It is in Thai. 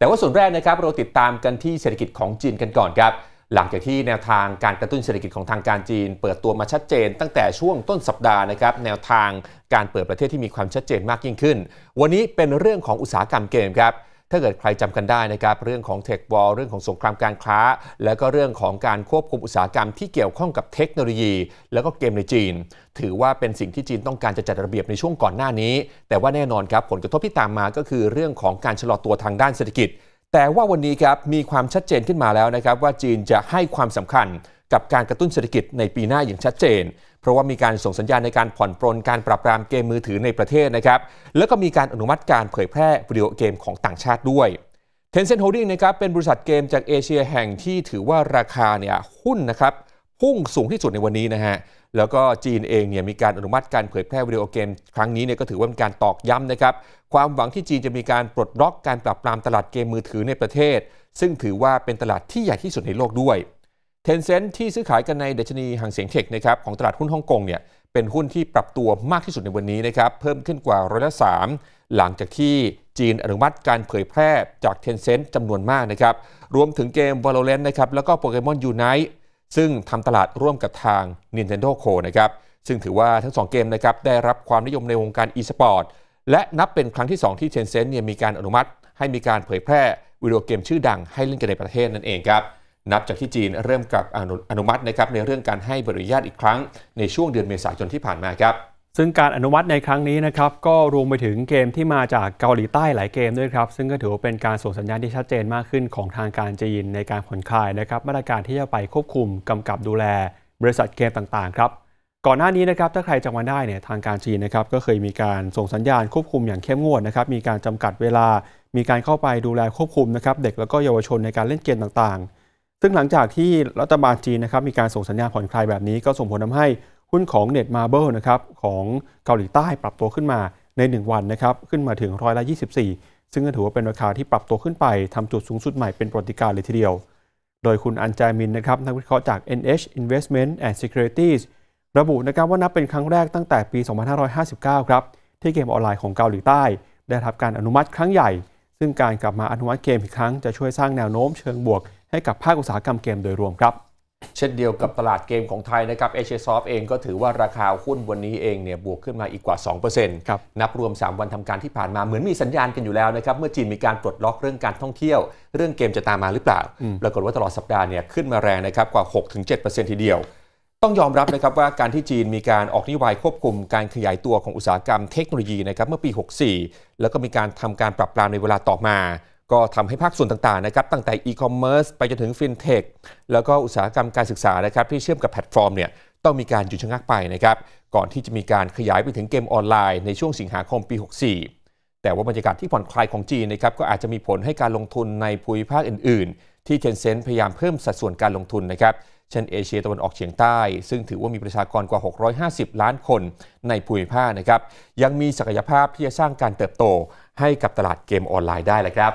แต่ว่าส่วนแรกนะครับเราติดตามกันที่เศรษฐกิจของจีนกันก่อนครับ หลังจากที่แนวทางการกระตุ้นเศรษฐกิจของทางการจีน เปิดตัวมาชัดเจนตั้งแต่ช่วงต้นสัปดาห์นะครับ แนวทางการเปิดประเทศที่มีความชัดเจนมากยิ่งขึ้น วันนี้เป็นเรื่องของอุตสาหกรรมเกมครับถ้าเกิดใครจำกันได้นะครับเรื่องของเทควอลเรื่องของสงครามการค้า แล้วก็เรื่องของการควบคุมอุตสาหกรรมที่เกี่ยวข้องกับเทคโนโลยี แล้วก็เกมในจีน ถือว่าเป็นสิ่งที่จีนต้องการจะจัดระเบียบในช่วงก่อนหน้านี้ แต่ว่าแน่นอนครับผลกระทบที่ตามมาก็คือเรื่องของการชะลอตัวทางด้านเศรษฐกิจ แต่ว่าวันนี้ครับมีความชัดเจนขึ้นมาแล้วนะครับว่าจีนจะให้ความสำคัญกับการกระตุ้นเศรษฐกิจในปีหน้าอย่างชัดเจน เพราะว่ามีการส่งสัญญาณในการผ่อนปรนการปรับปรามเกมมือถือในประเทศนะครับ แล้วก็มีการอนุมัติการเผยแพร่วิดีโอเกมของต่างชาติด้วย Tencent Holding นะครับ เป็นบริษัทเกมจากเอเชียแห่งที่ถือว่าราคาเนี่ยหุ้นนะครับพุ่งสูงที่สุดในวันนี้นะฮะ แล้วก็จีนเองเนี่ยมีการอนุมัติการเผยแพร่วิดีโอเกม ครั้งนี้เนี่ยก็ถือว่าเป็นการตอกย้ำนะครับความหวังที่จีนจะมีการปลดล็อกการปรับปรามตลาดเกมมือถือในประเทศ ซึ่งถือว่าเป็นตลาดที่ใหญ่ที่สุดในโลกด้วยเทนเซ็นที่ซื้อขายกันในเดชนีห่างเสียงเทคนะครับของตลาดหุ้นฮ่องกงเนี่ยเป็นหุ้นที่ปรับตัวมากที่สุดในวันนี้นะครับเพิ่มขึ้นกว่าร้อยละสามหลังจากที่จีนอนุมัติการเผยแพร่จากเทนเซ็นจำนวนมากนะครับรวมถึงเกม Valorant นะครับแล้วก็โปเกมอนยูไนต์ซึ่งทำตลาดร่วมกับทาง Nintendo Co นะครับซึ่งถือว่าทั้ง2เกมนะครับได้รับความนิยมในวงการ e-sport และนับเป็นครั้งที่2ที่เทนเซ็นเนี่ยมีการอนุมัติให้มีการเผยแพร่วิดีโอเกม ชื่อดังให้เล่นกันในประเทศนั่นเองครับนับจากที่จีนเริ่มกับอนุมัตินะครับในเรื่องการให้บริญาตอีกครั้ง ในช่วงเดือนเมษายนที่ผ่านมาครับ ซึ่งการอนุมัติในครั้งนี้นะครับก็รวมไปถึงเกมที่มาจากเกาหลีใต้หลายเกมด้วยครับ ซึ่งก็ถือว่าเป็นการส่งสัญญาณที่ชัดเจนมากขึ้น ของทางการจีนในการผ่อนคลายนะครับ มาตรการที่จะไปควบคุมกำกับดูแลบริษัทเกมต่างๆครับ ก่อนหน้านี้นะครับถ้าใครจำมาได้เนี่ยทางการจีนนะครับก็เคยมีการส่งสัญญาณ ควบคุมอย่างเข้มงวดนะครับ มีการจำกัดเวลามีการเข้าไปดูแลควบคุมนะครับเด็กแล้วก็เยาวชนในการเล่นเกมต่าง ๆซึ่งหลังจากที่รัฐบาลจีนนะครับมีการส่งสัญญาผ่อนคลายแบบนี้ ก็ส่งผลทาให้หุ้นของ n e t m a r b l e นะครับของเกาหลีใต้ปรับตัวขึ้นมาใน 1 วันนะครับขึ้นมาถึงร้อยละ24 ซึ่งก็ถือว่าเป็นราคาที่ปรับตัวขึ้นไปทำจุดสูงสุดใหม่เป็นปรติการเลยทีเดียว โดยคุณอันจามินนะครับนักวิเคราะห์จาก NH Investment and Securities ระบุนะครับว่านับเป็นครั้งแรกตั้งแต่ปี 2559ครับที่เกมออนไลน์ของเกาหลีใต้ ได้รับการอนุมัติครั้งใหญ่ ซึ่งการกลับมาอนุมัติเกม อีกครั้งจะช่วยสร้างแนวโน้มเชิงบวกให้กับภาคอุตสาหกรรมเกมโดยรวมครับ เช่นเดียวกับตลาดเกมของไทยนะครับเอเชียซอฟเองก็ถือว่าราคาหุ้นวันนี้เองเนี่ยบวกขึ้นมาอีกกว่า 2%ครับนับรวม 3 วันทำการที่ผ่านมาเหมือนมีสัญญาณกันอยู่แล้วนะครับเมื่อจีนมีการปลดล็อกเรื่องการท่องเที่ยว เรื่องเกมจะตามมาหรือเปล่าปรากฏว่าตลอดสัปดาห์เนี่ยขึ้นมาแรงนะครับกว่า 6-7%ทีเดียว ต้องยอมรับนะครับว่าการที่จีนมีการออกนโยบายควบคุม การขยายตัวของอุตสาหกรรมเทคโนโลยีนะครับเมื่อปี 64 แล้วก็มีการทำการปรับปรามในเวลาต่อมาก็ทำให้ภาคส่วนต่างๆนะครับตั้งแต่อีคอมเมิร์ซไปจนถึงฟินเทคแล้วก็อุตสาหกรรมการศึกษานะครับ ที่เชื่อมกับแพลตฟอร์มเนี่ยต้องมีการหยุดชะงักไปนะครับก่อนที่จะมีการขยายไปถึงเกมออนไลน์ในช่วงสิงหาคมปี 64 แต่ว่าบรรยากาศที่ผ่อนคลายของจีนนะครับก็อาจจะมีผลให้การลงทุนในภูมิภาคอื่นๆ ที่เทนเซนต์พยายามเพิ่มสัดส่วนการลงทุนนะครับ เช่นเอเชียตะวันออกเฉียงใต้ ซึ่งถือว่ามีประชากรกว่า 650 ล้านคนในภูมิภาคนะครับยังมีศักยภาพที่จะสร้างการเติบโตให้กับตลาดเกมออนไลน์ได้เลยครับ